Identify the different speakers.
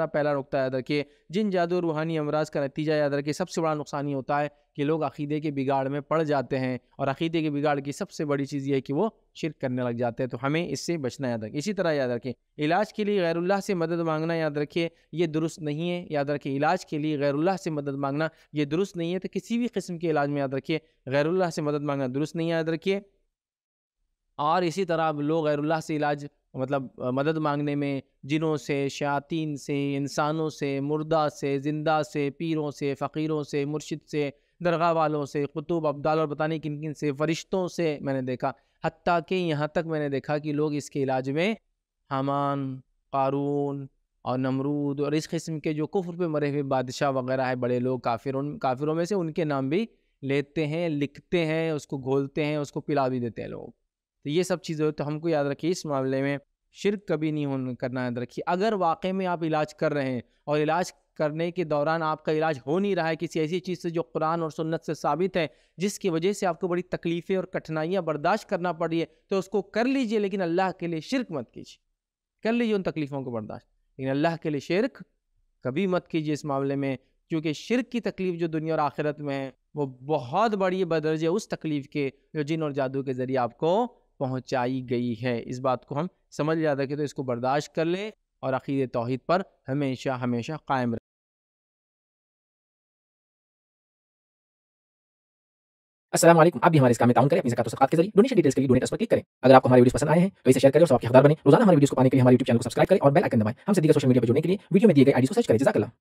Speaker 1: पहला नुकता याद रखिए जिन जादू रूहानी अमराज का नतीजा याद रखिए सबसे बड़ा नुकसान ये होता है कि लोग अकीदे के बिगाड़ में पड़ जाते हैं और अकीदे के बिगाड़ की सबसे बड़ी चीज़ यह है कि वो शिरक करने लग जाते हैं तो हमें इससे बचना याद रखें इसी तरह याद रखें इलाज के लिए गैरुल्लाह से मदद मांगना याद रखिए ये दुरुस्त नहीं है याद रखें इलाज के लिए गैरुल्लाह से मदद मांगना ये दुरुस्त नहीं है तो किसी भी किस्म के इलाज में याद रखिए गैरुल्लाह से मदद मांगना दुरुस्त नहीं याद रखिए और इसी तरह लोग गैरुल्लाह से इलाज मतलब मदद मांगने में जिनों से शयातीन से इंसानों से मुर्दा से ज़िंदा से पीरों से फ़कीरों से मुर्शिद से दरगाह वालों से कुतुब अब्दाल और बताने किन किन से फरिश्तों से मैंने देखा हती कि यहाँ तक मैंने देखा कि लोग इसके इलाज में हमान कारून और नमरूद और इस किस्म के जो कुफर पे मरे हुए बादशाह वगैरह है बड़े लोग उन काफिरों में से उनके नाम भी लेते हैं लिखते हैं उसको घोलते हैं उसको पिला भी देते हैं लोग तो ये सब चीज़ें हो तो हमको याद रखिए इस मामले में शिरक कभी नहीं होने करना याद रखिए अगर वाकई में आप इलाज कर रहे हैं और इलाज करने के दौरान आपका इलाज हो नहीं रहा है किसी ऐसी चीज़ से जो कुरान और सुन्नत से साबित है जिसकी वजह से आपको बड़ी तकलीफ़ें और कठिनाइयाँ बर्दाश्त करना पड़ रही है तो उसको कर लीजिए लेकिन अल्लाह के लिए शिरक मत कीजिए कर लीजिए उन तकलीफ़ों को बर्दाश्त लेकिन अल्लाह के लिए शिरक कभी मत कीजिए इस मामले में क्योंकि शिरक की तकलीफ़ जो दुनिया और आखिरत में है वो बहुत बड़ी बदरज है उस तकलीफ़ के जो जिन और जादू के ज़रिए आपको पहुंचाई गई है इस बात को हम समझ लिया था कि तो इसको बर्दाश्त कर ले और अखीर तोहद पर हमेशा हमेशा कायम रहे असलम आप भी हमारे इस काम में करें अपनी जकात के जरिए डोनेशन डिटेल्स के लिए डोनेट पर क्लिक करें अगर आपको हमारी वीडियो पसंद आए हैं तो इसे शेयर करें और आपके हकदार बने रोजाना हमारे वीडियो को पाने के लिए हमारे यूट्यूब चैनल को सब्सक्राइब करें और बेल आइकन दबाएं हमसे दीगर सोशल मीडिया पर जुड़ने के लिए वीडियो में दिए गए आईडी को सर्च करें जजाकला